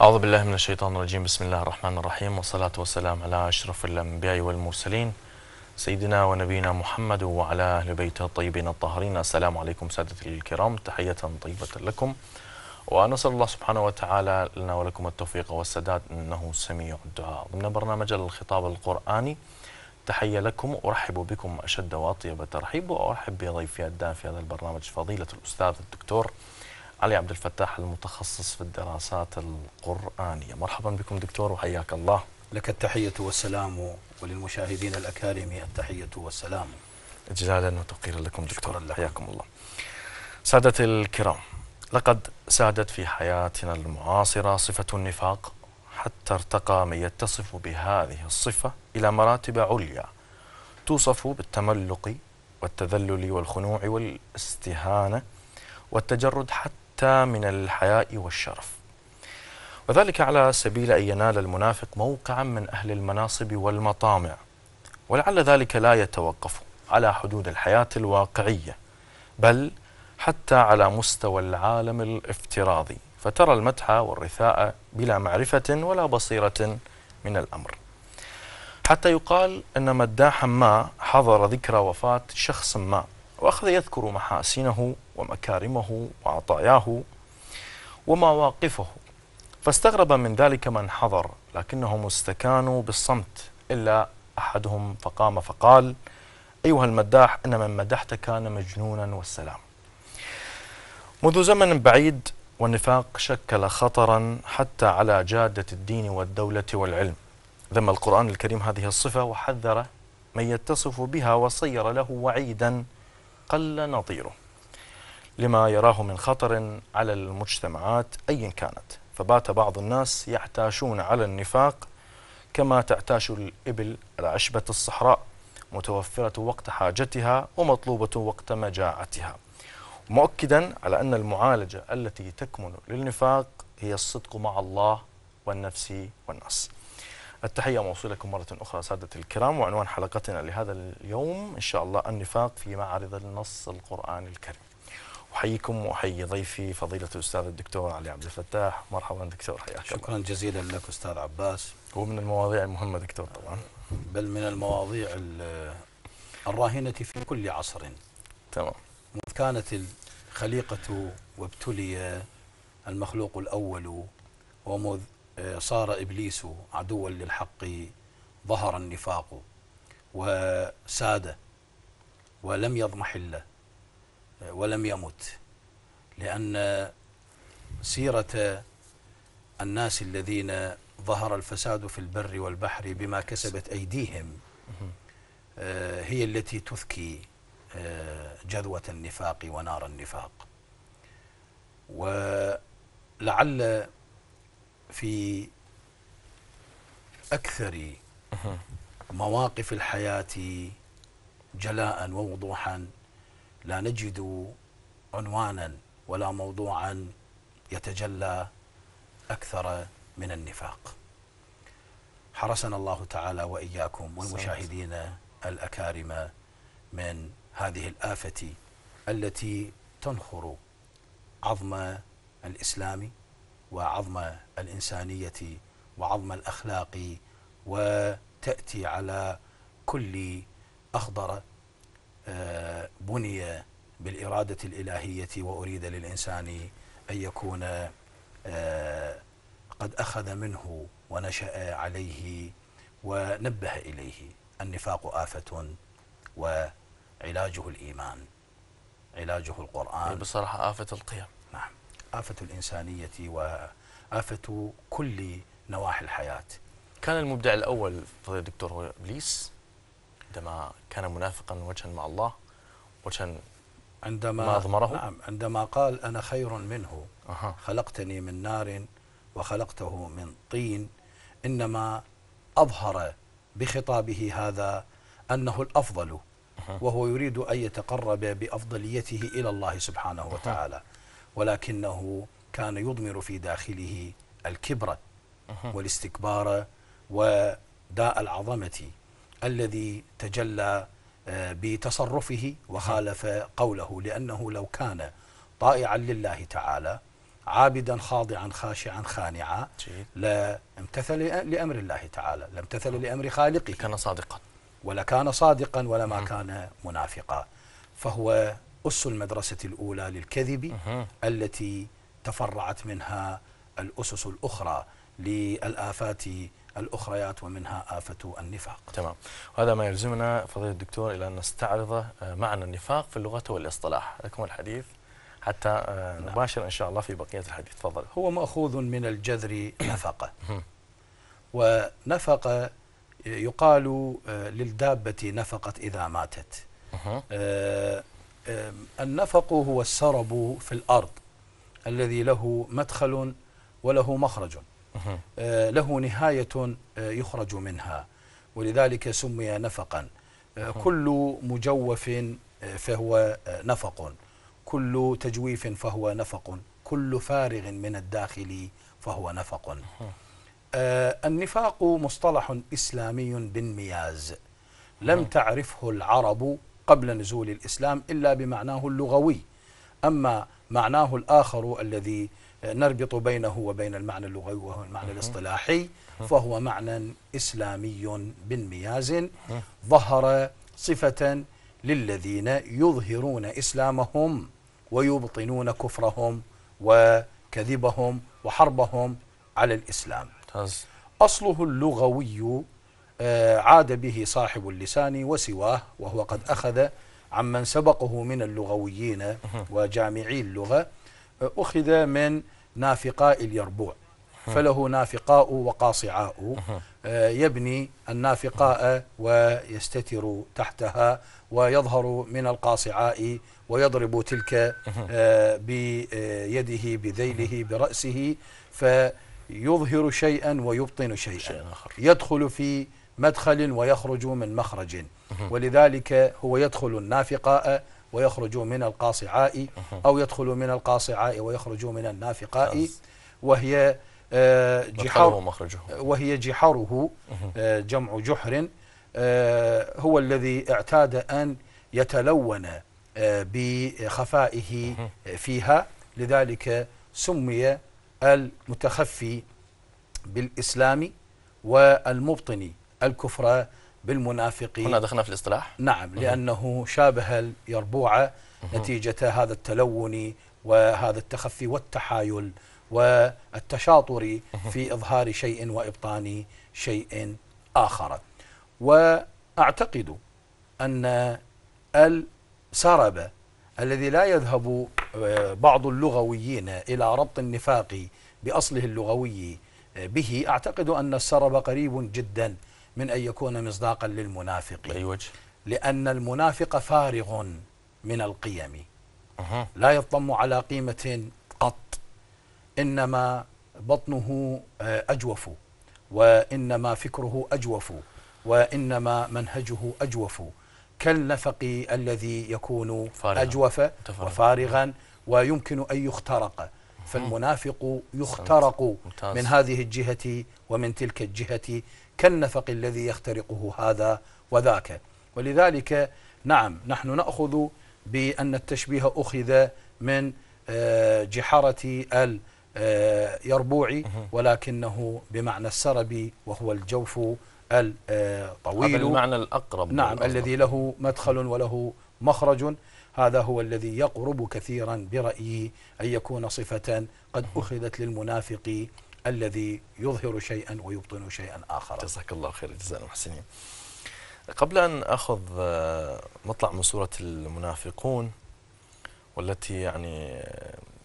أعوذ بالله من الشيطان الرجيم بسم الله الرحمن الرحيم والصلاة والسلام على أشرف الأنبياء والمرسلين سيدنا ونبينا محمد وعلى أهل بيته الطيبين الطاهرين السلام عليكم سادتي الكرام تحية طيبة لكم ونسأل الله سبحانه وتعالى لنا ولكم التوفيق والسداد إنه سميع الدعاء ضمن برنامج الخطاب القرآني تحية لكم أرحب بكم أشد وأطيب الترحيب وأرحب بضيفي في هذا البرنامج فضيلة الأستاذ الدكتور علي عبد الفتاح المتخصص في الدراسات القرآنية مرحبا بكم دكتور وحياك الله لك التحية والسلام وللمشاهدين الأكارم التحية والسلام إجلالا وتقيرا لكم دكتور لكم. حياكم الله سادتي الكرام لقد سادت في حياتنا المعاصرة صفة النفاق حتى ارتقى من يتصف بهذه الصفة إلى مراتب عليا توصف بالتملق والتذلل والخنوع والاستهانة والتجرد حتى حتى من الحياء والشرف وذلك على سبيل أن ينال المنافق موقعا من أهل المناصب والمطامع ولعل ذلك لا يتوقف على حدود الحياة الواقعية بل حتى على مستوى العالم الافتراضي فترى المدح والرثاء بلا معرفة ولا بصيرة من الأمر حتى يقال أن مداحا ما حضر ذكرى وفاة شخص ما وأخذ يذكر محاسنه ومكارمه وعطاياه ومواقفه فاستغرب من ذلك من حضر لكنهم استكانوا بالصمت إلا أحدهم فقام فقال أيها المداح إن من مدحت كان مجنونا والسلام منذ زمن بعيد والنفاق شكل خطرا حتى على جادة الدين والدولة والعلم ذم القرآن الكريم هذه الصفة وحذر من يتصف بها وصير له وعيدا قل نظيره لما يراه من خطر على المجتمعات أيا كانت فبات بعض الناس يعتاشون على النفاق كما تعتاش الإبل على عشبة الصحراء متوفرة وقت حاجتها ومطلوبة وقت مجاعتها مؤكدا على أن المعالجة التي تكمن للنفاق هي الصدق مع الله والنفس والناس التحية موصولة لكم مرة أخرى سادة الكرام وعنوان حلقتنا لهذا اليوم إن شاء الله النفاق في معرض النص القرآن الكريم أحييكم وأحيي ضيفي فضيلة الأستاذ الدكتور علي عبد الفتاح مرحبا دكتور حياك شكرا الله. جزيلا لك أستاذ عباس هو من المواضيع المهمة دكتور طبعا بل من المواضيع الراهنة في كل عصر تمام مذ كانت الخليقة وابتلي المخلوق الأول ومذ صار إبليس عدوا للحق ظهر النفاق وساد ولم يضمحل ولم يمت لأن سيرة الناس الذين ظهر الفساد في البر والبحر بما كسبت أيديهم آه، هي التي تذكي آه، جذوة النفاق ونار النفاق ولعل في أكثر مواقف الحياة جلاء ووضوحا لا نجد عنوانا ولا موضوعا يتجلى أكثر من النفاق حرسنا الله تعالى وإياكم والمشاهدين الأكارم من هذه الآفة التي تنخر عظم الإسلام وعظم الإنسانية وعظم الأخلاق وتأتي على كل أخضر آه، بني بالإرادة الإلهية وأريد للإنسان أن يكون آه، قد أخذ منه ونشأ عليه ونبه إليه النفاق آفة وعلاجه الإيمان علاجه القرآن بصراحة آفة القيم نعم آفة الإنسانية وآفة كل نواحي الحياة كان المبدع الأول فضيلة الدكتور هو إبليس عندما كان منافقا وجها مع الله وجها عندما ما أضمره نعم عندما قال أنا خير منه أه. خلقتني من نار وخلقته من طين إنما أظهر بخطابه هذا أنه الأفضل وهو يريد أن يتقرب بأفضليته إلى الله سبحانه وتعالى ولكنه كان يضمر في داخله الكبر والاستكبار وداء العظمة الذي تجلى آه، بتصرفه وخالف قوله لأنه لو كان طائعا لله تعالى عابدا خاضعا خاشعا خانعا لامتثل لأمر الله تعالى لامتثل لأمر خالقه كان صادقا ولكان صادقا ولما كان منافقا فهو أس المدرسة الأولى للكذب التي تفرعت منها الأسس الأخرى للآفات الأخريات ومنها آفة النفاق تمام وهذا ما يلزمنا فضيلة الدكتور إلى أن نستعرض آه، معنى النفاق في اللغة والاصطلاح لكم الحديث حتى آه، نباشر نعم. إن شاء الله في بقية الحديث تفضل هو مأخوذ من الجذر نفقة ونفقة يقال آه، للدابة نفقت إذا ماتت النفق هو السرب في الأرض الذي له مدخل وله مخرج أه، له نهاية أه، يخرج منها ولذلك سمي نفقا أه، كل مجوف فهو نفق كل تجويف فهو نفق كل فارغ من الداخل فهو نفق النفاق مصطلح إسلامي بالمياز لم تعرفه العرب قبل نزول الإسلام إلا بمعناه اللغوي أما معناه الآخر الذي نربط بينه وبين المعنى اللغوي وهو المعنى الاصطلاحي فهو معنى إسلامي بالمياز ظهر صفة للذين يظهرون إسلامهم ويبطنون كفرهم وكذبهم وحربهم على الإسلام أصله اللغوي آه، عاد به صاحب اللسان وسواه وهو قد أخذ عمن سبقه من اللغويين وجامعي اللغة آه، أخذ من نافقاء اليربوع فله نافقاء وقاصعاء آه، يبني النافقاء ويستتر تحتها ويظهر من القاصعاء ويضرب تلك بيده بذيله برأسه فيظهر شيئا ويبطن شيئا يدخل في مدخل ويخرج من مخرج ولذلك هو يدخل النافقاء ويخرج من القاصعاء أو يدخل من القاصعاء ويخرج من النافقاء وهي آه، جحر وهي جحره آه، جمع جحر آه، هو الذي اعتاد أن يتلون بخفائه فيها لذلك سمي المتخفي بالإسلام والمبطني الكفر بالمنافقين هنا دخلنا في الاصطلاح نعم لأنه شابه اليربوعة نتيجة هذا التلون وهذا التخفي والتحايل والتشاطر في إظهار شيء وإبطان شيء آخر وأعتقد أن السرب الذي لا يذهب آه، بعض اللغويين إلى ربط النفاق بأصله اللغوي به أعتقد أن السرب قريب جدا من أن يكون مصداقا للمنافق بأي وجه؟ لأن المنافق فارغ من القيم أه. لا يضم على قيمة قط إنما بطنه آه، أجوف وإنما فكره أجوف وإنما منهجه أجوف كالنفق الذي يكون فارغا. أجوف متفرق. وفارغا ويمكن أن يخترق فالمنافق يخترق من هذه الجهة ومن تلك الجهة كالنفق الذي يخترقه هذا وذاك ولذلك نعم نحن نأخذ بأن التشبيه أخذ من آه، جحرة اليربوعي آه، ولكنه بمعنى السربي وهو الجوف الطويل آه، هذا المعنى الأقرب نعم الأقرب. الذي له مدخل وله مخرج هذا هو الذي يقرب كثيرا برأيي أن يكون صفة قد أخذت للمنافق الذي يظهر شيئا ويبطن شيئا آخر جزاك الله خير جزاء المحسنين قبل أن أخذ آه، مطلع من سورة المنافقون والتي يعني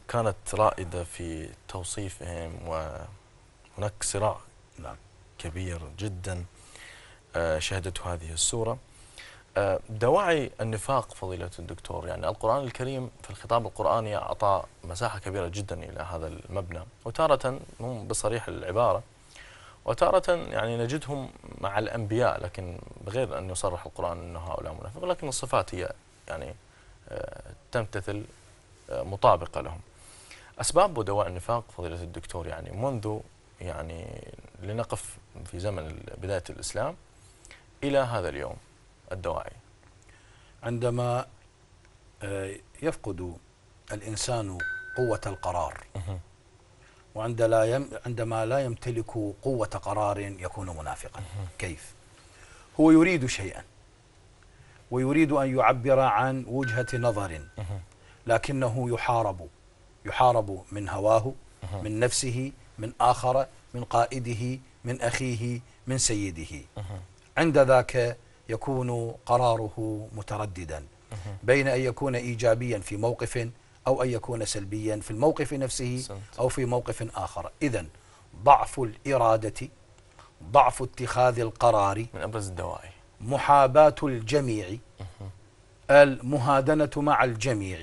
كانت رائدة في توصيفهم وهناك صراع نعم. كبير جدا آه، شهدته هذه السورة آه، دواعي النفاق فضيلة الدكتور يعني القرآن الكريم في الخطاب القرآني أعطى مساحة كبيرة جدا إلى هذا المبنى وتارة هم بصريح العبارة وتارة يعني نجدهم مع الأنبياء لكن بغير أن يصرح القرآن أن هؤلاء منافق لكن الصفات هي يعني آه، تمتثل آه، مطابقة لهم أسباب ودواعي النفاق فضيلة الدكتور يعني منذ يعني لنقف في زمن بداية الإسلام إلى هذا اليوم الدواعي عندما آه، يفقد الإنسان قوة القرار وعند لا عندما لا يمتلك قوة قرار يكون منافقا كيف هو يريد شيئا ويريد أن يعبر عن وجهة نظر لكنه يحارب يحارب من هواه من نفسه من آخر من قائده من أخيه من سيده عند ذاك يكون قراره مترددا بين أن يكون إيجابيا في موقف أو أن يكون سلبيا في الموقف نفسه أو في موقف آخر إذا ضعف الإرادة ضعف اتخاذ القرار من أبرز الدوائر محاباة الجميع المهادنة مع الجميع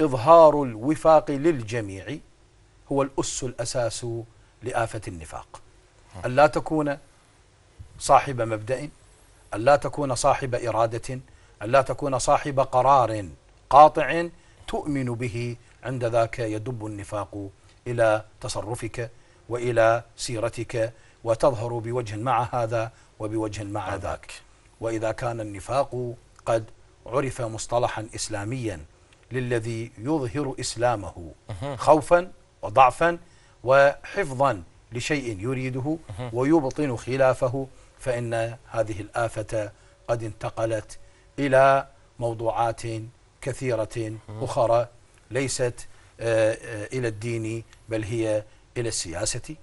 إظهار الوفاق للجميع هو الأس الأساس لآفة النفاق ألا تكون صاحب مبدأ أن لا تكون صاحب إرادة أن لا تكون صاحب قرار قاطع تؤمن به عند ذاك يدب النفاق إلى تصرفك وإلى سيرتك وتظهر بوجه مع هذا وبوجه مع ذاك وإذا كان النفاق قد عرف مصطلحا إسلاميا للذي يظهر إسلامه خوفا وضعفا وحفظا لشيء يريده ويبطن خلافه فإن هذه الآفة قد انتقلت إلى موضوعات كثيرة أخرى ليست آه، آه، إلى الدين بل هي إلى السياسة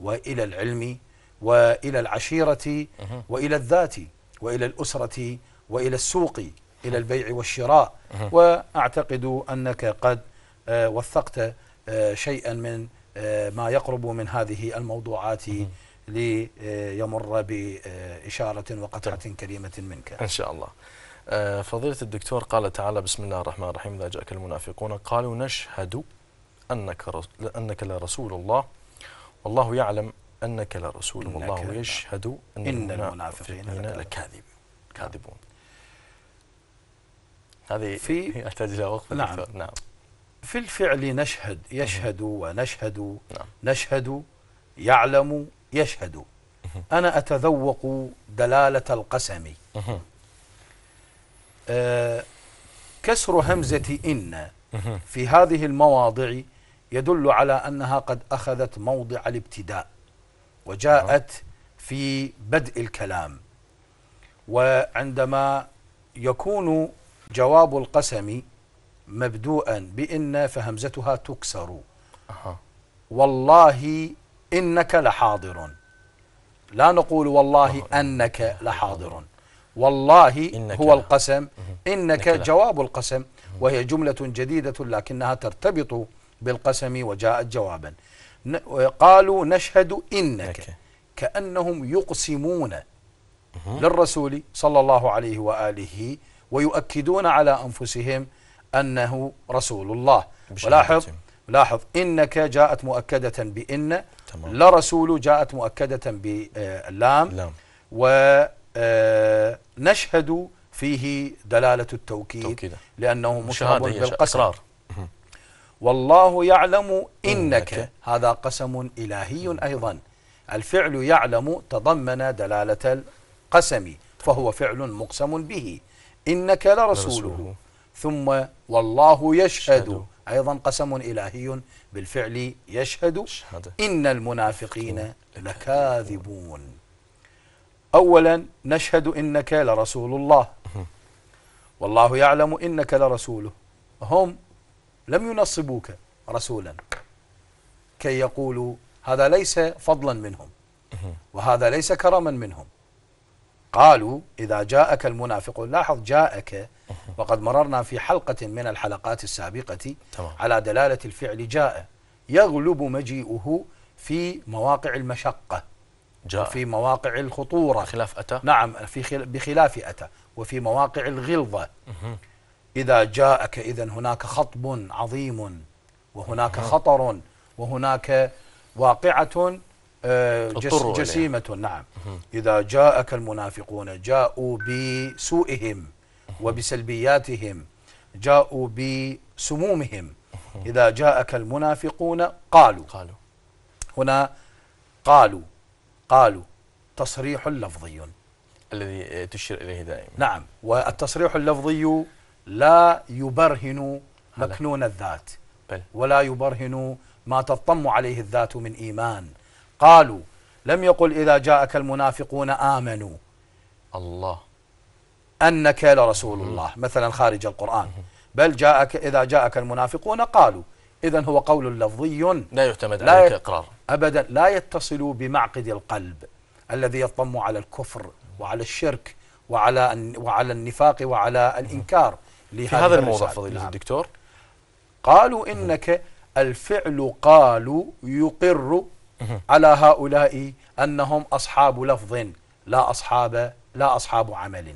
وإلى العلم وإلى العشيرة وإلى الذات وإلى الأسرة وإلى السوق إلى البيع والشراء وأعتقد أنك قد آه، وثقت شيئا من ما يقرب من هذه الموضوعات ليمر بإشارة وقطعة كريمة منك إن شاء الله آه، فضيلة الدكتور قال تعالى بسم الله الرحمن الرحيم إذا جاءك المنافقون قالوا نشهد أنك, أنك لرسول الله والله يعلم أنك لرسول والله يشهد أن, إن المنافقين لكاذبون كاذبون نعم. هذه في أحتاج إلى وقف نعم. نعم في الفعل نشهد يشهد ونشهد نعم. نشهد يعلم يشهد أنا أتذوق دلالة القسم أه كسر همزة إن في هذه المواضع يدل على أنها قد أخذت موضع الابتداء وجاءت في بدء الكلام وعندما يكون جواب القسم مبدوءا بإن فهمزتها تكسر والله إنك لحاضر لا نقول والله أنك لحاضر والله هو القسم إنك جواب القسم وهي جملة جديدة لكنها ترتبط بالقسم وجاءت جوابا قالوا نشهد إنك كأنهم يقسمون للرسول صلى الله عليه وآله ويؤكدون على أنفسهم أنه رسول الله ولاحظ لاحظ إنك جاءت مؤكدة بإن تمام. لرسول جاءت مؤكدة باللام آه، لام. ونشهد آه، فيه دلالة التوكيد توكيدة. لأنه مشهد بالقسم والله يعلم إنك إنك هذا قسم إلهي مم. أيضا الفعل يعلم تضمن دلالة القسم فهو فعل مقسم به إنك لرسوله ثم والله يشهد أيضا قسم إلهي بالفعل يشهد إن المنافقين لكاذبون أولا نشهد إنك لرسول الله والله يعلم إنك لرسوله هم لم ينصبوك رسولا كي يقولوا هذا ليس فضلا منهم وهذا ليس كرما منهم قالوا إذا جاءك المنافق لاحظ جاءك وقد مررنا في حلقة من الحلقات السابقة تمام. على دلالة الفعل جاء يغلب مجيئه في مواقع المشقة جاء في مواقع الخطورة خلاف أتى نعم في خل... بخلاف أتى وفي مواقع الغلظة إذا جاءك إذا هناك خطب عظيم وهناك خطر وهناك واقعة آه، جسيمة نعم إذا جاءك المنافقون جاءوا بسوئهم وبسلبياتهم جاءوا بسمومهم إذا جاءك المنافقون قالوا قالوا هنا قالوا قالوا تصريح لفظي الذي تشير إليه دائما نعم والتصريح اللفظي لا يبرهن مكنون الذات بل. ولا يبرهن ما تطم عليه الذات من إيمان قالوا لم يقل إذا جاءك المنافقون آمنوا الله أنك لرسول الله مثلا خارج القرآن بل جاءك إذا جاءك المنافقون قالوا إذا هو قول لفظي لا يعتمد لا عليه كإقرار أبدا لا يتصل بمعقد القلب الذي يطم على الكفر وعلى الشرك وعلى وعلى النفاق وعلى الإنكار في هذا الموضوع فضيلة نعم. الدكتور قالوا إنك الفعل قالوا يقر على هؤلاء أنهم أصحاب لفظ لا أصحاب لا أصحاب عمل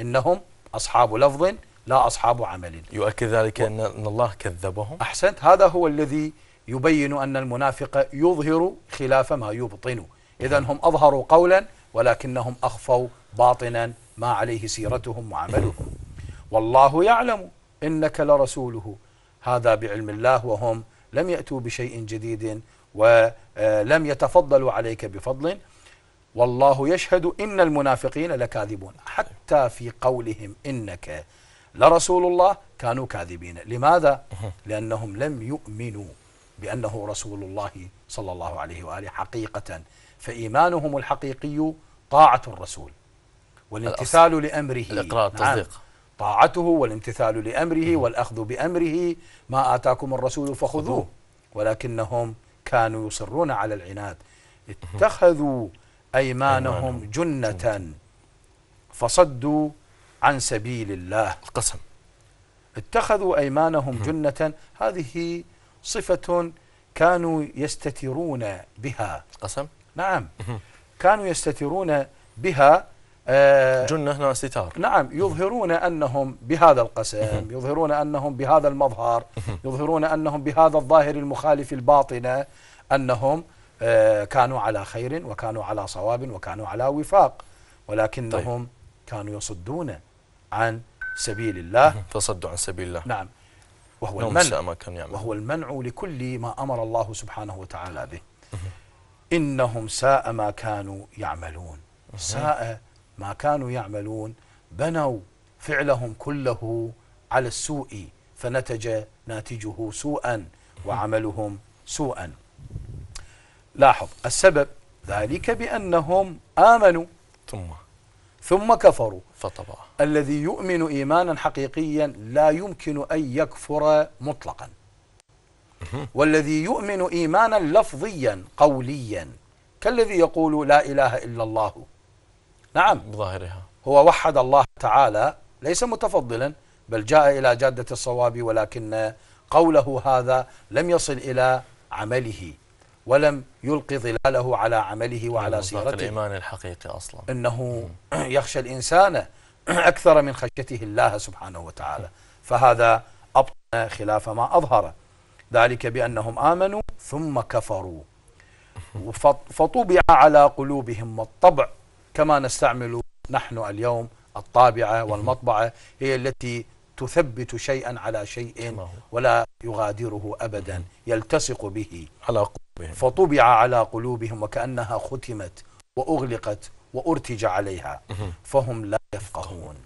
إنهم أصحاب لفظ لا أصحاب عمل يؤكد ذلك و... أن الله كذبهم أحسنت هذا هو الذي يبين أن المنافق يظهر خلاف ما يبطن إذا هم أظهروا قولا ولكنهم أخفوا باطنا ما عليه سيرتهم وعملهم والله يعلم إنك لرسوله هذا بعلم الله وهم لم يأتوا بشيء جديد ولم يتفضلوا عليك بفضل والله يشهد إن المنافقين لكاذبون حتى في قولهم إنك لرسول الله كانوا كاذبين لماذا؟ لأنهم لم يؤمنوا بأنه رسول الله صلى الله عليه وآله حقيقة فإيمانهم الحقيقي طاعة الرسول والامتثال لأمره الإقرار التصديق نعم طاعته والامتثال لأمره والأخذ بأمره ما آتاكم الرسول فخذوه ولكنهم كانوا يصرون على العناد اتخذوا أيمانهم جنة فصدوا عن سبيل الله القسم اتخذوا أيمانهم جنة هذه صفة كانوا يستترون بها قسم نعم كانوا يستترون بها آه، جنة هنا ستار نعم يظهرون أنهم بهذا القسم يظهرون أنهم بهذا المظهر يظهرون أنهم بهذا الظاهر المخالف الباطنة أنهم آه، كانوا على خير وكانوا على صواب وكانوا على وفاق ولكنهم طيب. كانوا يصدون عن سبيل الله فصدوا عن سبيل الله نعم وهو نعم، المنع ما كان يعمل. وهو المنع لكل ما أمر الله سبحانه وتعالى به إنهم ساء ما كانوا يعملون ساء ما كانوا يعملون بنوا فعلهم كله على السوء فنتج ناتجه سوءا وعملهم سوءا لاحظ السبب ذلك بأنهم آمنوا ثم ثم كفروا فطبع الذي يؤمن إيمانا حقيقيا لا يمكن أن يكفر مطلقا والذي يؤمن إيمانا لفظيا قوليا كالذي يقول لا إله إلا الله نعم بظاهرها هو وحد الله تعالى ليس متفضلا بل جاء إلى جادة الصواب ولكن قوله هذا لم يصل إلى عمله ولم يلقي ظلاله على عمله وعلى سيرته يعني الإيمان الحقيقي أصلا إنه يخشى الإنسان أكثر من خشيته الله سبحانه وتعالى فهذا أبطن خلاف ما أظهر ذلك بأنهم آمنوا ثم كفروا فطبع على قلوبهم الطبع كما نستعمل نحن اليوم الطابعة والمطبعة هي التي تثبت شيئا على شيء ولا يغادره أبدا يلتصق به على قلوبهم فطبع على قلوبهم وكأنها ختمت وأغلقت وأرتج عليها فهم لا يفقهون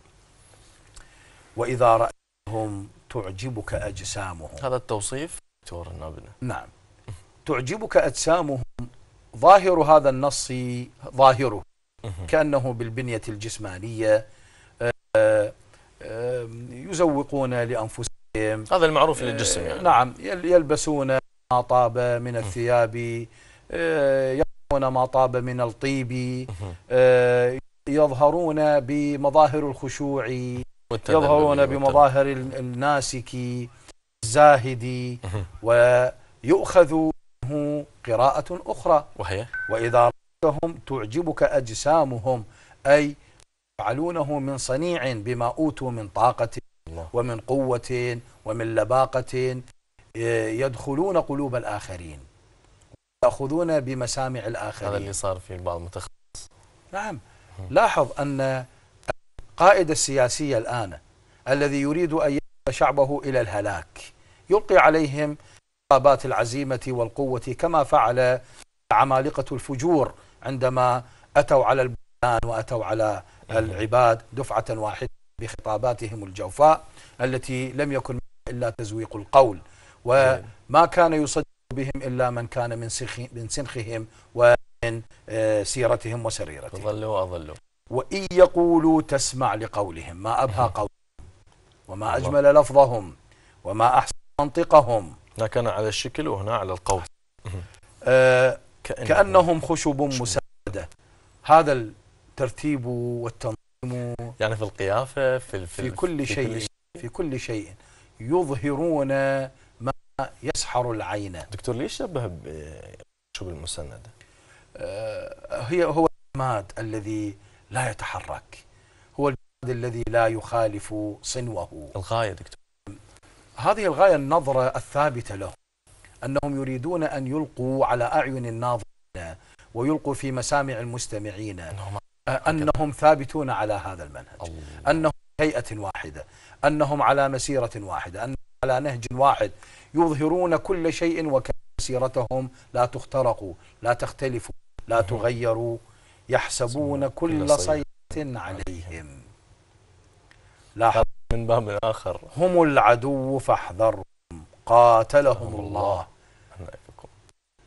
وإذا رأيتهم تعجبك أجسامهم هذا التوصيف دكتور النابلة نعم تعجبك أجسامهم ظاهر هذا النص ظاهره كأنه بالبنية الجسمانية آه، آه، يزوقون لأنفسهم هذا المعروف للجسم آه، يعني نعم يلبسون ما طاب من الثياب يلبسون ما طاب من الطيب يظهرون بمظاهر الخشوع يظهرون بمظاهر الناسك الزاهد ويؤخذ منه قراءة أخرى وهي وإذا تعجبكهم تعجبك أجسامهم أي يفعلونه من صنيع بما أوتوا من طاقة ومن قوة ومن لباقة يدخلون قلوب الآخرين يأخذون بمسامع الآخرين هذا اللي صار في بعض المتخصص نعم لاحظ أن القائد السياسي الآن الذي يريد أن يدخل شعبه إلى الهلاك يلقي عليهم طابات العزيمة والقوة كما فعل عمالقة الفجور عندما أتوا على البلدان وأتوا على العباد دفعة واحدة بخطاباتهم الجوفاء التي لم يكن إلا تزويق القول وما كان يصدق بهم إلا من كان من, من سنخهم ومن آه، سيرتهم وسريرتهم وظلوا وأظلوا وإن يقولوا تسمع لقولهم ما أبهى قولهم وما أجمل لفظهم وما أحسن منطقهم هنا كان على الشكل وهنا على القول كأن كأنهم خشب مسادة هذا الترتيب والتنظيم يعني في القيافة في, في, في كل في شيء في كل شيء يظهرون ما يسحر العين دكتور ليش شبه بالخشب المسندة آه، هي هو الجماد الذي لا يتحرك هو الجماد الذي لا يخالف صنوه الغاية دكتور هذه الغاية النظرة الثابتة له أنهم يريدون أن يلقوا على أعين الناظرين ويلقوا في مسامع المستمعين أنهم ثابتون على هذا المنهج أنهم هيئة واحدة أنهم على مسيرة واحدة أنهم على نهج واحد يظهرون كل شيء وكان مسيرتهم لا تخترقوا لا تختلفوا لا تغيروا يحسبون كل صيحة عليهم لاحظ من باب آخر هم العدو فاحذروا قاتلهم الله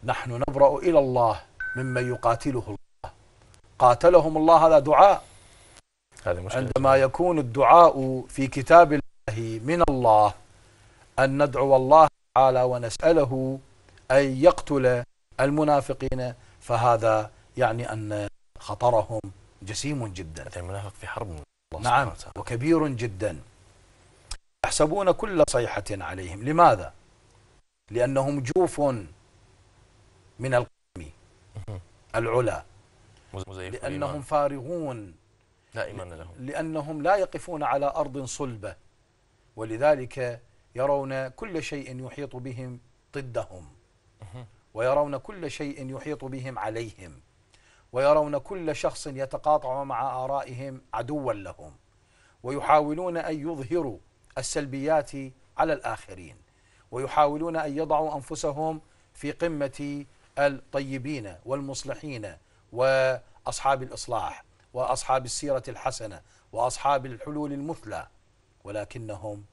نحن نبرأ إلى الله ممن يقاتله الله قاتلهم الله هذا دعاء هذه مشكلة عندما يكون الدعاء في كتاب الله من الله أن ندعو الله تعالى ونسأله أن يقتل المنافقين فهذا يعني أن خطرهم جسيم جدا المنافق في حرب نعم وكبير جدا يحسبون كل صيحة عليهم لماذا؟ لأنهم جوف من القيم العلا لأنهم فارغون دائما لهم لأنهم لا يقفون على أرض صلبة ولذلك يرون كل شيء يحيط بهم ضدهم ويرون كل شيء يحيط بهم عليهم ويرون كل شخص يتقاطع مع آرائهم عدوا لهم ويحاولون أن يظهروا السلبيات على الآخرين ويحاولون أن يضعوا أنفسهم في قمة الطيبين والمصلحين وأصحاب الإصلاح وأصحاب السيرة الحسنة وأصحاب الحلول المثلى ولكنهم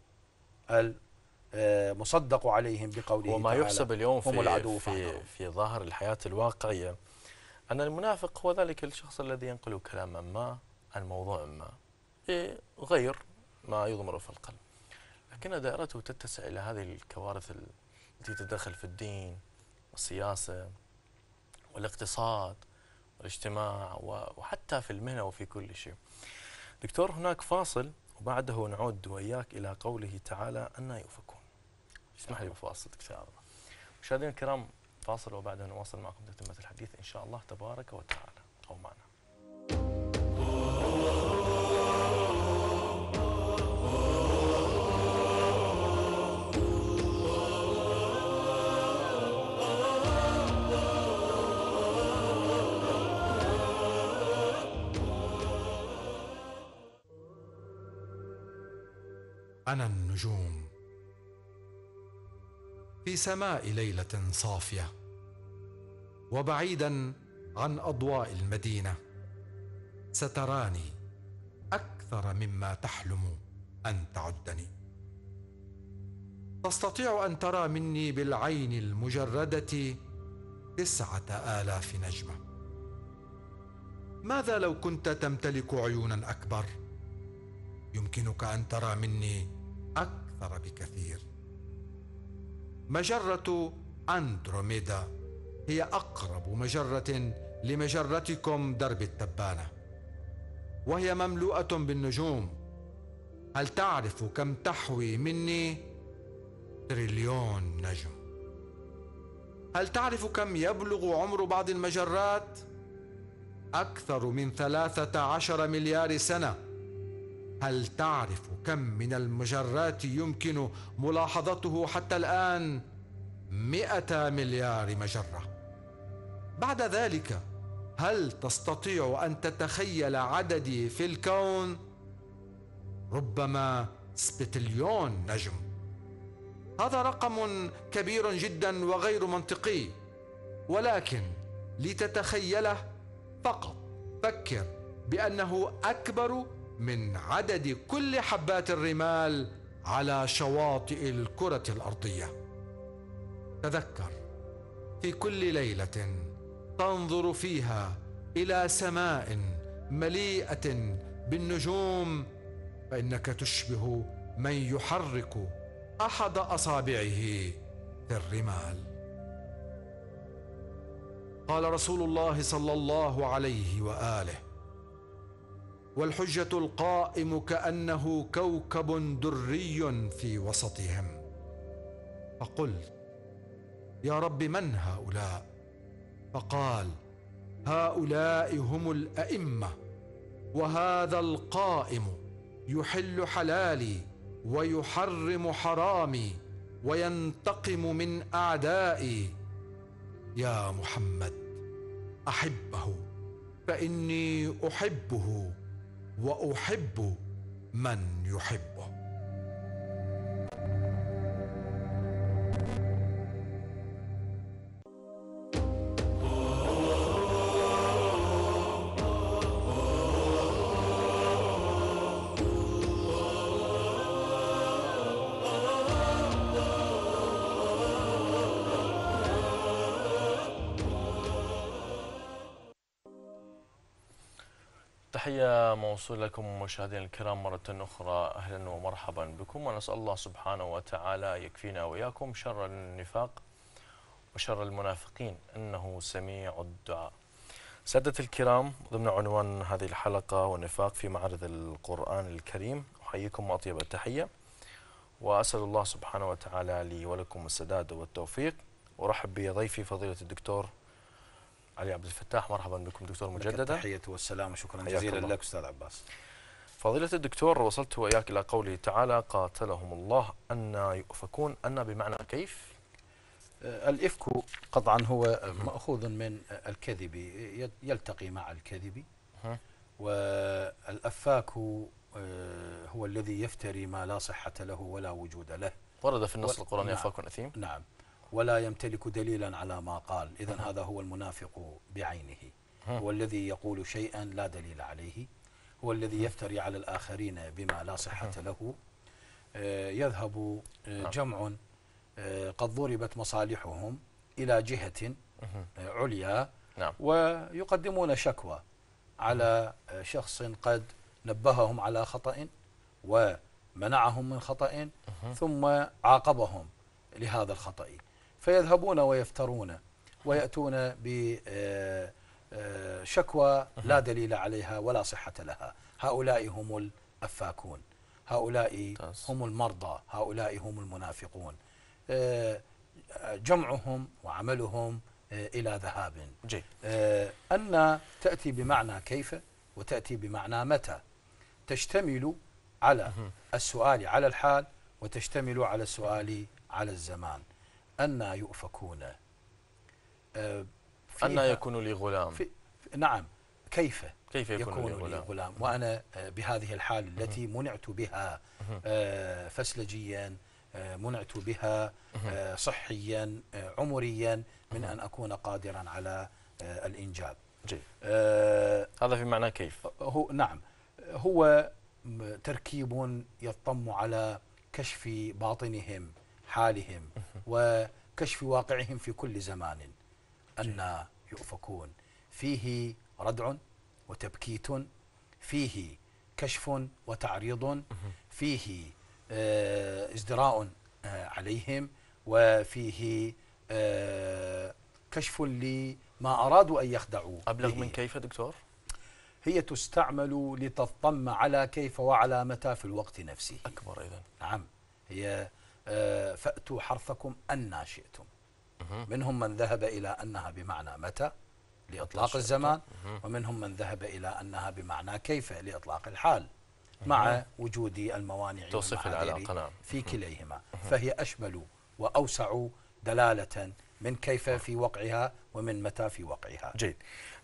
مصدق عليهم بقوله وما تعالى يحسب اليوم في, العدو في, في ظاهر الحياة الواقعية أن المنافق هو ذلك الشخص الذي ينقل كلاما ما عن موضوع ما غير ما يضمر في القلب لكن دائرته تتسع إلى هذه الكوارث التي تتدخل في الدين والسياسة والاقتصاد والاجتماع وحتى في المهنة وفي كل شيء دكتور هناك فاصل وبعده نعود وإياك إلى قوله تعالى أنا يؤفكون اسمح لي بفاصل دكتور مشاهدينا الكرام فاصل وبعده نواصل معكم تتمة الحديث إن شاء الله تبارك وتعالى معنا. أنا النجوم في سماء ليلة صافية وبعيدا عن أضواء المدينة ستراني أكثر مما تحلم أن تعدني تستطيع أن ترى مني بالعين المجردة تسعة آلاف نجمة ماذا لو كنت تمتلك عيونا أكبر؟ يمكنك أن ترى مني أكثر بكثير مجرة أندروميدا هي أقرب مجرة لمجرتكم درب التبانة وهي مملوءة بالنجوم هل تعرف كم تحوي مني تريليون نجم هل تعرف كم يبلغ عمر بعض المجرات؟ أكثر من ثلاثة عشر مليار سنة هل تعرف كم من المجرات يمكن ملاحظته حتى الآن؟ مئة مليار مجرة بعد ذلك هل تستطيع أن تتخيل عددي في الكون؟ ربما سبتليون نجم هذا رقم كبير جدا وغير منطقي ولكن لتتخيله فقط فكر بأنه أكبر من عدد كل حبات الرمال على شواطئ الكره الارضيه تذكر في كل ليله تنظر فيها الى سماء مليئه بالنجوم فانك تشبه من يحرك احد اصابعه في الرمال قال رسول الله صلى الله عليه واله والحجه القائم كانه كوكب دري في وسطهم فقلت يا رب من هؤلاء فقال هؤلاء هم الائمه وهذا القائم يحل حلالي ويحرم حرامي وينتقم من اعدائي يا محمد احبه فاني احبه واحب من يحب تحية موصول لكم مشاهدينا الكرام مرة أخرى أهلا ومرحبا بكم ونسأل الله سبحانه وتعالى يكفينا وإياكم شر النفاق وشر المنافقين إنه سميع الدعاء سادة الكرام ضمن عنوان هذه الحلقة والنفاق في معرض القرآن الكريم أحييكم وأطيب التحية وأسأل الله سبحانه وتعالى لي ولكم السداد والتوفيق ورحب بضيفي فضيلة الدكتور علي عبد الفتاح مرحبا بكم دكتور مجددا التحية والسلام وشكرا جزيلا الله. لك أستاذ عباس فضيلة الدكتور وصلت وإياك إلى قوله تعالى قاتلهم الله أن يؤفكون أن بمعنى كيف أه، الإفك قطعا هو مأخوذ من الكذب يلتقي مع الكذب والأفاك أه، هو الذي يفتري ما لا صحة له ولا وجود له ورد في النص القرآني نعم أفاك أثيم نعم ولا يمتلك دليلا على ما قال إذا هذا هو المنافق بعينه هو الذي يقول شيئا لا دليل عليه هو الذي يفتري على الآخرين بما لا صحة له آه، يذهب آه، جمع آه، قد ضربت مصالحهم إلى جهة عليا نعم. ويقدمون شكوى على شخص قد نبههم على خطأ ومنعهم من خطأ ثم عاقبهم لهذا الخطأ فيذهبون ويفترون ويأتون بشكوى آه، آه، لا دليل عليها ولا صحة لها هؤلاء هم الأفاكون هؤلاء هم المرضى هؤلاء هم المنافقون آه، جمعهم وعملهم إلى ذهاب أن تأتي بمعنى كيف وتأتي بمعنى متى تشتمل على السؤال على الحال وتشتمل على السؤال على الزمان أن يؤفكون آه، أن يكون لي غلام في نعم كيف كيف يكون, يكون لي غلام, غلام وأنا آه، بهذه الحال التي منعت بها آه، فسلجيا منعت بها صحيا عمريا من أن أكون قادرا على الإنجاب جيد. آه هذا في معنى كيف هو نعم هو تركيب يطم على كشف باطنهم حالهم وكشف واقعهم في كل زمان أن يؤفكون فيه ردع وتبكيت فيه كشف وتعريض فيه آه، ازدراء آه، عليهم وفيه آه، كشف لما أرادوا أن يخدعوا أبلغ من كيف دكتور؟ هي تستعمل لتطم على كيف وعلى متى في الوقت نفسه أكبر إذا نعم هي آه، فأتوا حرثكم أنا شئتم منهم من ذهب إلى أنها بمعنى متى لإطلاق الزمان ومنهم من ذهب إلى أنها بمعنى كيف لإطلاق الحال مع وجود الموانع توصف العلاقة نعم. في كليهما فهي أشمل وأوسع دلالة من كيف في وقعها ومن متى في وقعها جيد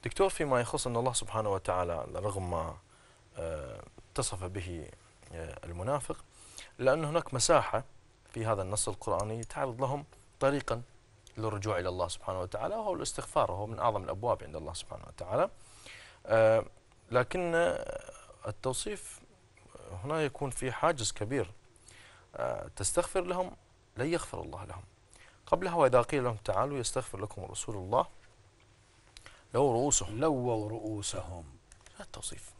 دكتور فيما يخص أن الله سبحانه وتعالى رغم ما آه، اتصف به آه، المنافق لأن هناك مساحة في هذا النص القرآني تعرض لهم طريقا للرجوع إلى الله سبحانه وتعالى وهو الاستغفار وهو من أعظم الأبواب عند الله سبحانه وتعالى آه، لكن التوصيف هنا يكون في حاجز كبير آه، تستغفر لهم لن يغفر الله لهم قبلها وإذا قيل لهم تعالوا يستغفر لكم رسول الله لو رؤوسهم لووا رؤوسهم هذا التوصيف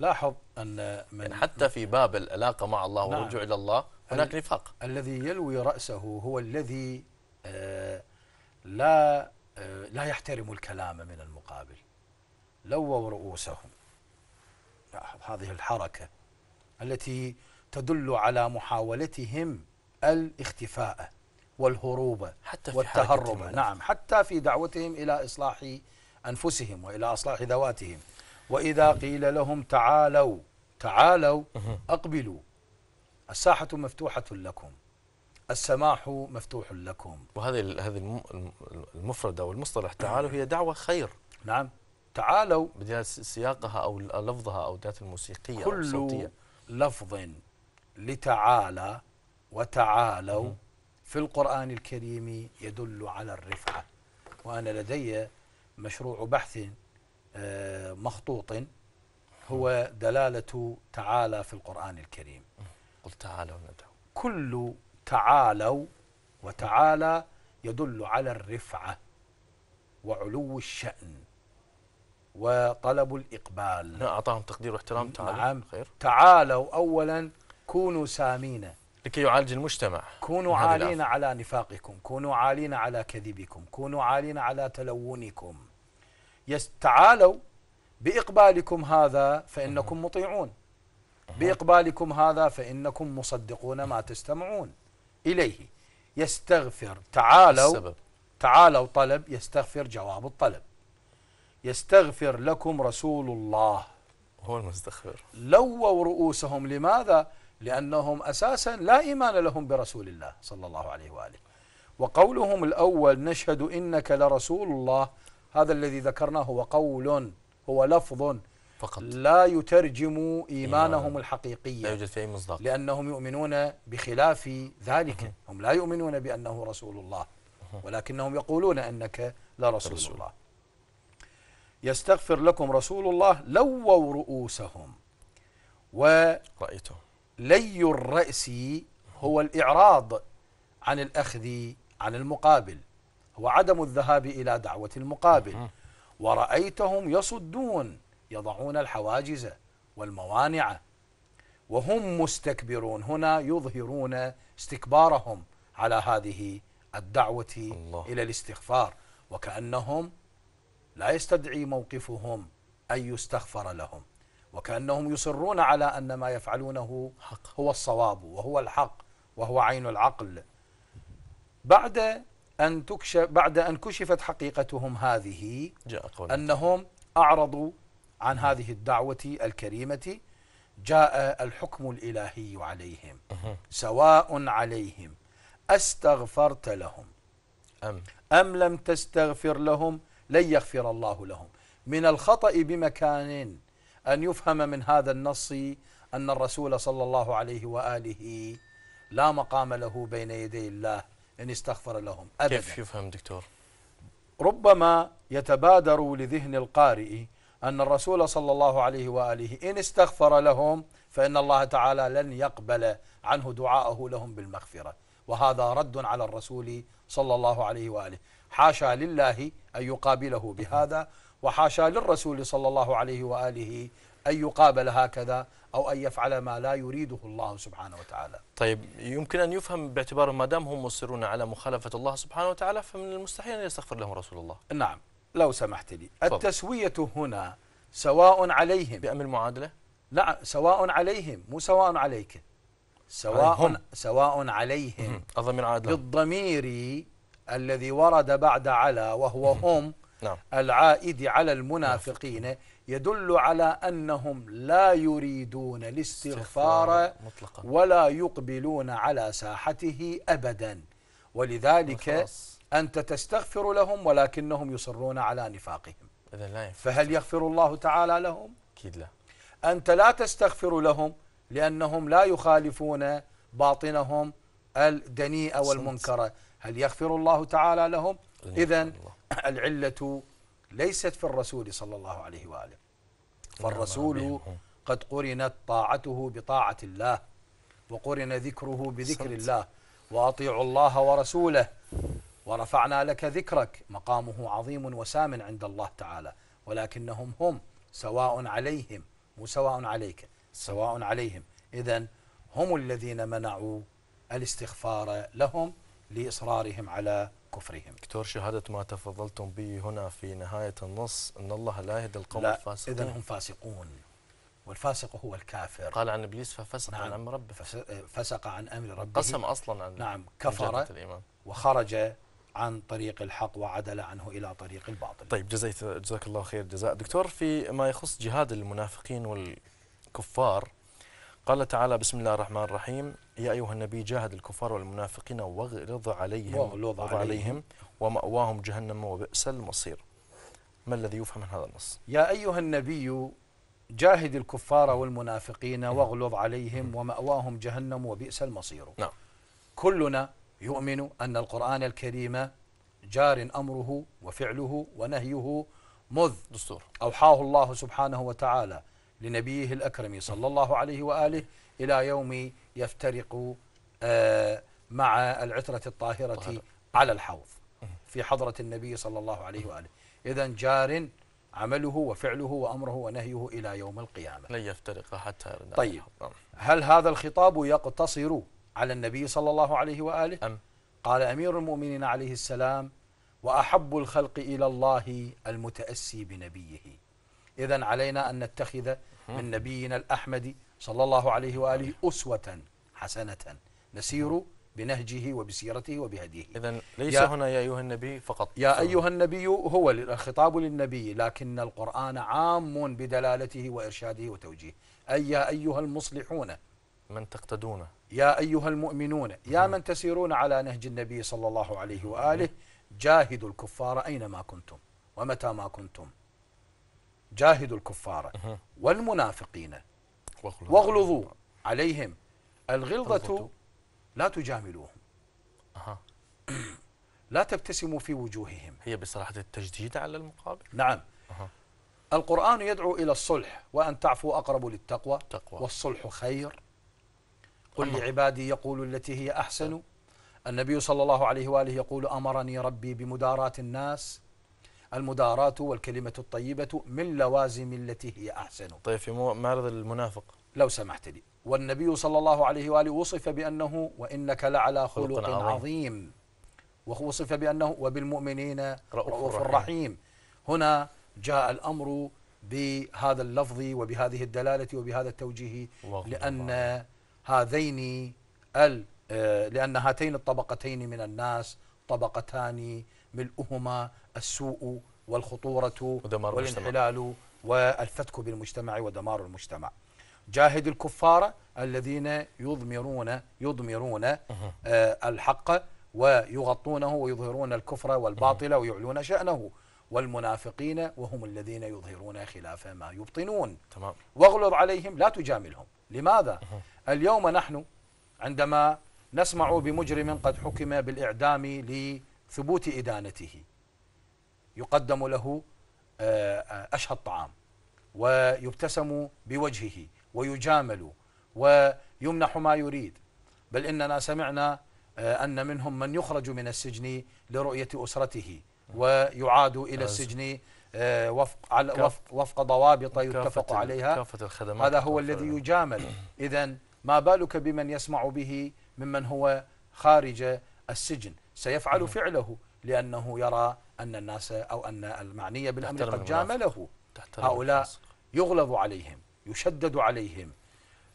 لاحظ أن من يعني حتى في باب العلاقة مع الله نعم. والرجوع نعم. إلى الله هناك نفاق الذي يلوي رأسه هو الذي آه، لا آه، لا يحترم الكلام من المقابل لووا رؤوسهم هذه الحركة التي تدل على محاولتهم الاختفاء والهروب حتى في والتهرب نعم حتى في دعوتهم إلى إصلاح أنفسهم وإلى إصلاح ذواتهم وإذا قيل لهم تعالوا تعالوا أقبلوا الساحة مفتوحة لكم السماح مفتوح لكم وهذه هذه المفردة والمصطلح تعالوا هي دعوة خير نعم تعالوا بدلالة سياقها أو لفظها أو ذات الموسيقية كل الصوتية. لفظ لتعالى وتعالوا م. في القرآن الكريم يدل على الرفعة وأنا لدي مشروع بحث آه، مخطوط هو دلالة تعالى في القرآن الكريم قل تعالوا ندعو كل تعالوا وتعالى يدل على الرفعة وعلو الشأن وطلب الإقبال نعم أعطاهم تقدير واحترام تعالوا نعم خير تعالوا أولا كونوا سامين لكي يعالج المجتمع كونوا عالين على نفاقكم كونوا عالين على كذبكم كونوا عالين على تلونكم تعالوا بإقبالكم هذا فإنكم مطيعون بإقبالكم هذا فإنكم مصدقون ما تستمعون إليه يستغفر تعالوا السبب. تعالوا طلب يستغفر جواب الطلب يستغفر لكم رسول الله هو المستغفر لووا رؤوسهم لماذا؟ لأنهم أساسا لا إيمان لهم برسول الله صلى الله عليه وآله وقولهم الأول نشهد إنك لرسول الله هذا الذي ذكرناه هو قول هو لفظ فقط لا يترجم إيمانهم الحقيقي لا يوجد فيه مصداق لأنهم يؤمنون بخلاف ذلك هم لا يؤمنون بأنه رسول الله ولكنهم يقولون أنك لرسول رسول. الله يستغفر لكم رسول الله لووا رؤوسهم و رأيته لي الرأس هو الإعراض عن الأخذ عن المقابل هو عدم الذهاب إلى دعوة المقابل ورأيتهم يصدون يضعون الحواجز والموانع وهم مستكبرون هنا يظهرون استكبارهم على هذه الدعوة الله. إلى الاستغفار وكأنهم لا يستدعي موقفهم أن يستغفر لهم وكأنهم يصرون على أن ما يفعلونه حق. هو الصواب وهو الحق وهو عين العقل بعد أن تكشف بعد أن كشفت حقيقتهم هذه جاء أنهم أعرضوا عن هذه الدعوة الكريمة جاء الحكم الإلهي عليهم سواء عليهم أستغفرت لهم أم, أم لم تستغفر لهم لن يغفر الله لهم من الخطأ بمكان أن يفهم من هذا النص أن الرسول صلى الله عليه وآله لا مقام له بين يدي الله إن استغفر لهم أبدا كيف يفهم دكتور؟ ربما يتبادر لذهن القارئ أن الرسول صلى الله عليه وآله إن استغفر لهم فإن الله تعالى لن يقبل عنه دعاءه لهم بالمغفرة وهذا رد على الرسول صلى الله عليه وآله حاشا لله أن يقابله بهذا وحاشا للرسول صلى الله عليه وآله أن يقابل هكذا أو أن يفعل ما لا يريده الله سبحانه وتعالى طيب يمكن أن يفهم باعتبار ما دام هم مصرون على مخالفة الله سبحانه وتعالى فمن المستحيل أن يستغفر لهم رسول الله نعم لو سمحت لي التسوية هنا سواء عليهم بأمر المعادلة لا سواء عليهم مو سواء عليك سواء عليهم. سواء عليهم الضمير عادل بالضمير الذي ورد بعد على وهو هم نعم. العائد على نعم. المنافقين يدل على أنهم لا يريدون الاستغفار مطلقا. ولا يقبلون على ساحته أبدا ولذلك أنت تستغفر لهم ولكنهم يصرون على نفاقهم إذا لا فهل يغفر الله تعالى لهم؟ أكيد لا أنت لا تستغفر لهم لأنهم لا يخالفون باطنهم الدنيئة والمنكرة هل يغفر الله تعالى لهم؟ إذا العلة ليست في الرسول صلى الله عليه وآله فالرسول قد قرنت طاعته بطاعة الله وقرن ذكره بذكر الله وأطيعوا الله ورسوله ورفعنا لك ذكرك مقامه عظيم وسام عند الله تعالى ولكنهم هم سواء عليهم مو سواء عليك سواء عليهم إذا هم الذين منعوا الاستغفار لهم لإصرارهم على كفرهم دكتور شهادة ما تفضلتم به هنا في نهاية النص أن الله لا يهدي القوم لا الفاسقين إذا هم فاسقون والفاسق هو الكافر قال عن ابليس ففسق نعم عن امر ربه فسق عن امر ربه قسم اصلا عن نعم كفر وخرج عن طريق الحق وعدل عنه إلى طريق الباطل طيب جزيت جزاك الله خير جزاء دكتور في ما يخص جهاد المنافقين والكفار قال تعالى بسم الله الرحمن الرحيم يا أيها النبي جاهد الكفار والمنافقين واغلظ عليهم واغلظ عليهم, عليهم ومأواهم جهنم وبئس المصير ما الذي يفهم من هذا النص يا أيها النبي جاهد الكفار والمنافقين واغلظ عليهم ومأواهم جهنم وبئس المصير نعم كلنا يؤمن أن القرآن الكريم جار أمره وفعله ونهيه مذ دستور أوحاه الله سبحانه وتعالى لنبيه الأكرم صلى الله عليه وآله إلى يوم يفترق آه، مع العترة الطاهرة طهر. على الحوض في حضرة النبي صلى الله عليه وآله إذا جار عمله وفعله وأمره ونهيه إلى يوم القيامة لن يفترق حتى طيب نعم. هل هذا الخطاب يقتصر على النبي صلى الله عليه وآله أم نعم. قال أمير المؤمنين عليه السلام وأحب الخلق إلى الله المتأسي بنبيه إذا علينا أن نتخذ من نبينا الأحمد صلى الله عليه وآله أسوة حسنة نسير بنهجه وبسيرته وبهديه إذا ليس يا هنا يا أيها النبي فقط يا أيها النبي هو الخطاب للنبي لكن القرآن عام بدلالته وإرشاده وتوجيهه أي يا أيها المصلحون من تقتدونه يا أيها المؤمنون يا من تسيرون على نهج النبي صلى الله عليه وآله جاهدوا الكفار أينما كنتم ومتى ما كنتم جاهدوا الكفار والمنافقين واغلظوا عليهم الغلظة لا تجاملوهم لا تبتسموا في وجوههم هي بصراحة التجديد على المقابل نعم القرآن يدعو إلى الصلح وأن تعفو أقرب للتقوى تقوى. والصلح خير قل لعبادي يقول التي هي أحسن النبي صلى الله عليه وآله يقول أمرني ربي بمداراة الناس المداراة والكلمة الطيبة من لوازم التي هي أحسن طيب في معرض المنافق لو سمحت لي والنبي صلى الله عليه وآله وصف بأنه وإنك لعلى خلق, خلق عظيم, عظيم ووصف بأنه وبالمؤمنين رؤوف رحيم. رحيم هنا جاء الأمر بهذا اللفظ وبهذه الدلالة وبهذا التوجيه لأن الله. هذين ال آه، لأن هاتين الطبقتين من الناس طبقتان ملؤهما السوء والخطورة والانحلال والفتك بالمجتمع ودمار المجتمع جاهد الكفار الذين يضمرون يضمرون آه، الحق ويغطونه ويظهرون الكفر والباطل ويعلون شأنه والمنافقين وهم الذين يظهرون خلاف ما يبطنون تمام واغلظ عليهم لا تجاملهم لماذا اليوم نحن عندما نسمع بمجرم قد حكم بالإعدام لثبوت إدانته يقدم له آه، أشهى الطعام ويبتسم بوجهه ويجامل ويمنح ما يريد بل إننا سمعنا آه، أن منهم من يخرج من السجن لرؤية أسرته ويعاد إلى السجن آه، وفق على وفق, وفق ضوابط يتفق عليها هذا هو الذي يجامل إذا ما بالك بمن يسمع به ممن هو خارج السجن سيفعل فعله لأنه يرى أن الناس أو أن المعنية بالأمر قد جامله هؤلاء يغلظ عليهم يشدد عليهم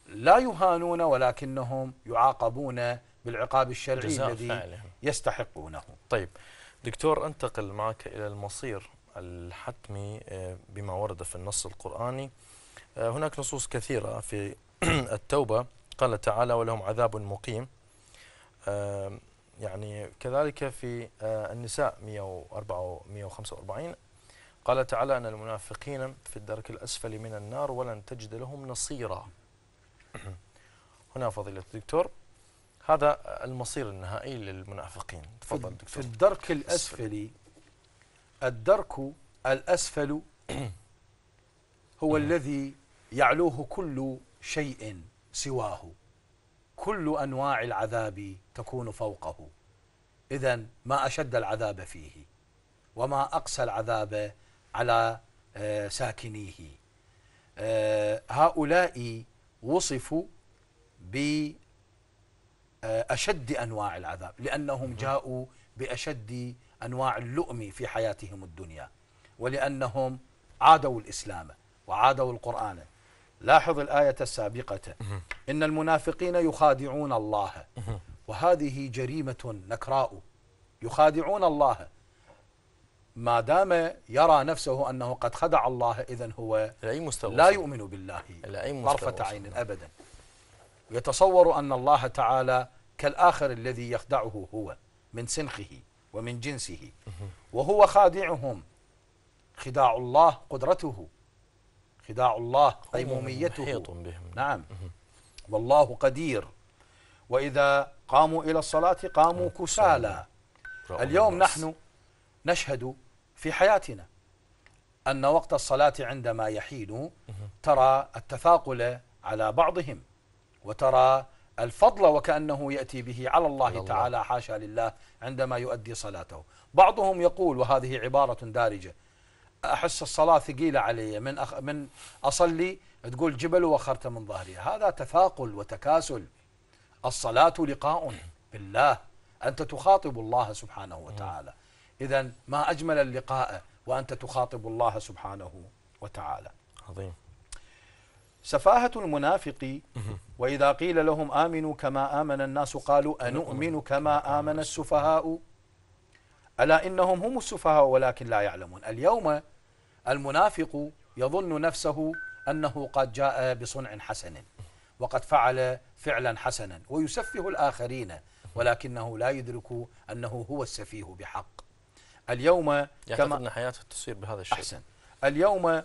لا يهانون ولكنهم يعاقبون بالعقاب الشرعي الذي فعلهم. يستحقونه طيب دكتور أنتقل معك إلى المصير الحتمي آه، بما ورد في النص القرآني آه، هناك نصوص كثيرة في التوبة قال تعالى ولهم عذاب مقيم آه، يعني كذلك في النساء 145 قال تعالى أن المنافقين في الدرك الأسفل من النار ولن تجد لهم نصيرا هنا فضيلة الدكتور هذا المصير النهائي للمنافقين تفضل دكتور في الدرك الأسفلي الدرك الأسفل هو الذي يعلوه كل شيء سواه كل أنواع العذاب تكون فوقه إذا ما أشد العذاب فيه وما أقسى العذاب على آه، ساكنيه آه، هؤلاء وصفوا ب آه، أشد أنواع العذاب لأنهم جاءوا بأشد أنواع اللؤم في حياتهم الدنيا ولأنهم عادوا الإسلام وعادوا القرآن لاحظ الآية السابقة إن المنافقين يخادعون الله وهذه جريمة نكراء يخادعون الله ما دام يرى نفسه أنه قد خدع الله إذا هو لا يؤمن بالله طرفة عين أبدا يتصور أن الله تعالى كالآخر الذي يخدعه هو من سنخه ومن جنسه وهو خادعهم خداع الله قدرته خداع الله قيموميته نعم والله قدير وإذا قاموا إلى الصلاة قاموا كسالى اليوم نحن نشهد في حياتنا أن وقت الصلاة عندما يحين ترى التثاقل على بعضهم وترى الفضل وكأنه يأتي به على الله تعالى حاشا لله عندما يؤدي صلاته بعضهم يقول وهذه عبارة دارجة أحس الصلاة ثقيلة علي من, أخ من أصلي تقول جبل وخرت من ظهري هذا تثاقل وتكاسل الصلاة لقاء بالله أنت تخاطب الله سبحانه وتعالى إذا ما أجمل اللقاء وأنت تخاطب الله سبحانه وتعالى عظيم سفاهة المنافق وإذا قيل لهم آمنوا كما آمن الناس قالوا أنؤمن كما آمن السفهاء ألا إنهم هم السفهاء ولكن لا يعلمون اليوم المنافق يظن نفسه أنه قد جاء بصنع حسن وقد فعل فعلا حسنا ويسفه الآخرين ولكنه لا يدرك أنه هو السفيه بحق اليوم كما أن حياته تصير بهذا الشيء أحسن اليوم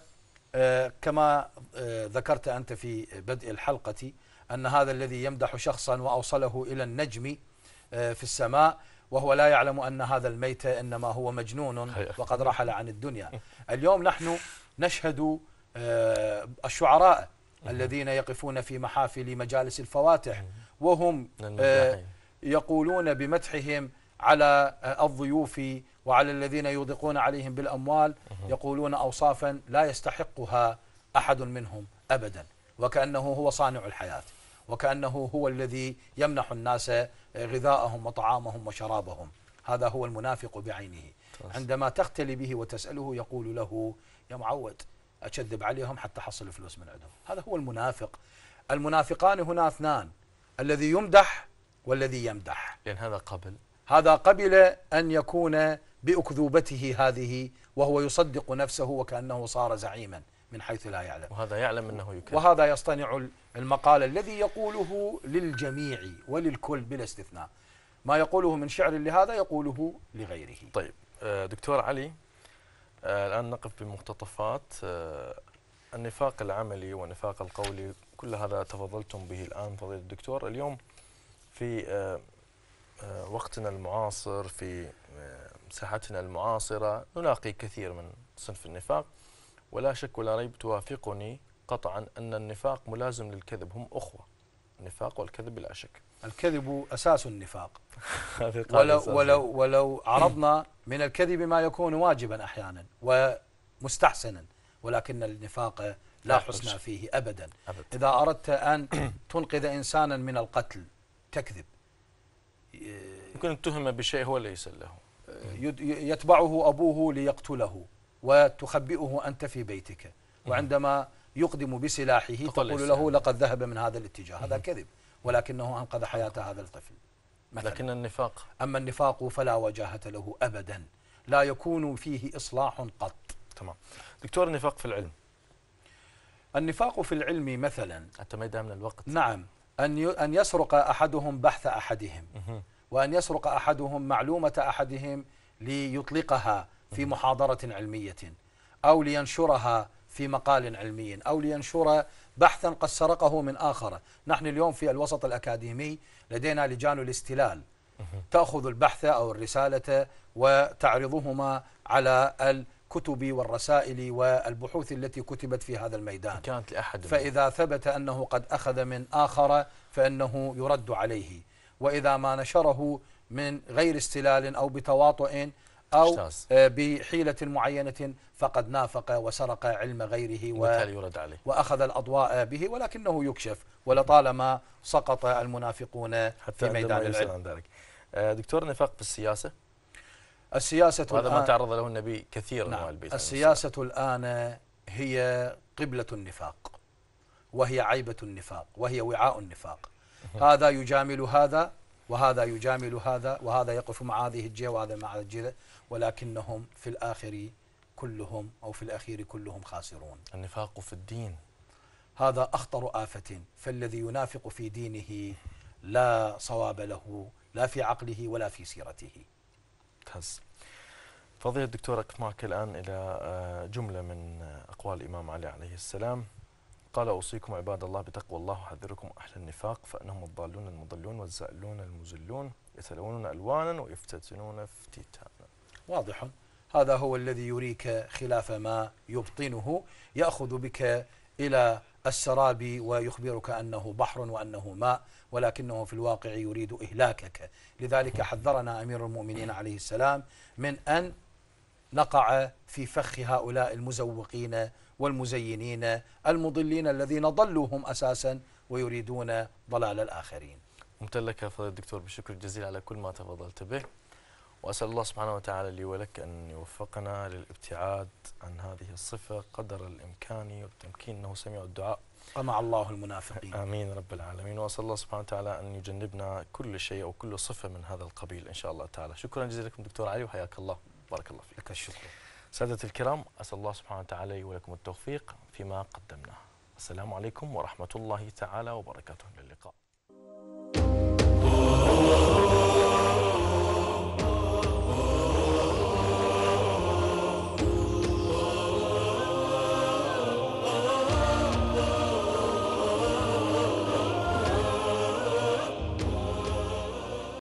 آه، كما آه، ذكرت أنت في بدء الحلقة أن هذا الذي يمدح شخصا وأوصله إلى النجم آه، في السماء وهو لا يعلم أن هذا الميت إنما هو مجنون وقد رحل عن الدنيا اليوم نحن نشهد الشعراء الذين يقفون في محافل مجالس الفواتح وهم يقولون بمدحهم على الضيوف وعلى الذين يوضقون عليهم بالأموال يقولون أوصافا لا يستحقها أحد منهم أبدا وكأنه هو صانع الحياة وكأنه هو الذي يمنح الناس غذاءهم وطعامهم وشرابهم هذا هو المنافق بعينه عندما تختلي به وتسأله يقول له يا معود أكذب عليهم حتى حصل فلوس من عندهم هذا هو المنافق المنافقان هنا اثنان الذي يمدح والذي يمدح لأن هذا قبل هذا قبل أن يكون بأكذوبته هذه وهو يصدق نفسه وكأنه صار زعيما من حيث لا يعلم وهذا يعلم أنه يكذب وهذا يصطنع المقال الذي يقوله للجميع وللكل بلا استثناء ما يقوله من شعر لهذا يقوله لغيره طيب آه، دكتور علي آه، الآن نقف بمقتطفات آه، النفاق العملي والنفاق القولي كل هذا تفضلتم به الآن فضيلة الدكتور اليوم في آه، وقتنا المعاصر في آه، مساحتنا المعاصرة نلاقي كثير من صنف النفاق ولا شك ولا ريب توافقني قطعا أن النفاق ملازم للكذب هم أخوة النفاق والكذب بلا شك الكذب أساس النفاق ولو, ولو, ولو عرضنا من الكذب ما يكون واجبا أحيانا ومستحسنا ولكن النفاق لا حسن فيه أبدا, أبدا إذا أردت أن تنقذ إنسانا من القتل تكذب يمكن اتهم بشيء هو ليس له آه، يتبعه أبوه ليقتله وتخبئه أنت في بيتك وعندما يقدم بسلاحه تقول له لقد ذهب من هذا الاتجاه هذا كذب ولكنه أنقذ حياة هذا الطفل مثلا. لكن النفاق أما النفاق فلا وجاهة له أبدا لا يكون فيه إصلاح قط تمام دكتور النفاق في العلم النفاق في العلم مثلا أنت ما من الوقت نعم أن أن يسرق أحدهم بحث أحدهم وأن يسرق أحدهم معلومة أحدهم ليطلقها في محاضرة علمية أو لينشرها في مقال علمي أو لينشر بحثا قد سرقه من آخر نحن اليوم في الوسط الأكاديمي لدينا لجان الاستلال تأخذ البحث أو الرسالة وتعرضهما على كتبي والرسائل والبحوث التي كتبت في هذا الميدان كانت لأحد فإذا ثبت أنه قد أخذ من آخر فإنه يرد عليه وإذا ما نشره من غير استلال أو بتواطؤ أو آه، بحيلة معينة فقد نافق وسرق علم غيره و وأخذ الأضواء به ولكنه يكشف ولطالما سقط المنافقون حتى في ميدان العلم ذلك. آه، دكتور نفاق السياسة السياسة وهذا ما تعرض له النبي كثيرا نعم البيت السياسة الآن هي قبلة النفاق وهي عيبة النفاق وهي وعاء النفاق هذا يجامل هذا وهذا يجامل هذا وهذا يقف مع هذه الجهة وهذا مع الجهة ولكنهم في الآخر كلهم أو في الأخير كلهم خاسرون النفاق في الدين هذا أخطر آفة فالذي ينافق في دينه لا صواب له لا في عقله ولا في سيرته تهز فضيلة الدكتور معك الآن إلى آه، جملة من آه، أقوال الإمام علي عليه السلام قال أوصيكم عباد الله بتقوى الله وحذركم أهل النفاق فإنهم الضالون المضلون والزائلون المزلون يتلون ألوانا ويفتتنون افتتانا واضح هذا هو الذي يريك خلاف ما يبطنه يأخذ بك إلى السراب ويخبرك أنه بحر وأنه ماء ولكنه في الواقع يريد إهلاكك لذلك حذرنا أمير المؤمنين عليه السلام من أن نقع في فخ هؤلاء المزوقين والمزينين المضلين الذين ضلوا هم أساسا ويريدون ضلال الآخرين ممتن لك فضل الدكتور بالشكر الجزيل على كل ما تفضلت به وأسأل الله سبحانه وتعالى لي ولك أن يوفقنا للابتعاد عن هذه الصفة قدر الإمكان والتمكين أنه سميع الدعاء ومع الله المنافقين آمين رب العالمين وأسأل الله سبحانه وتعالى أن يجنبنا كل شيء او كل صفة من هذا القبيل إن شاء الله تعالى شكرا جزيلا لكم دكتور علي وحياك الله بارك الله فيك لك الشكر سادة الكرام أسأل الله سبحانه وتعالى ولكم التوفيق فيما قدمناه السلام عليكم ورحمة الله تعالى وبركاته للقاء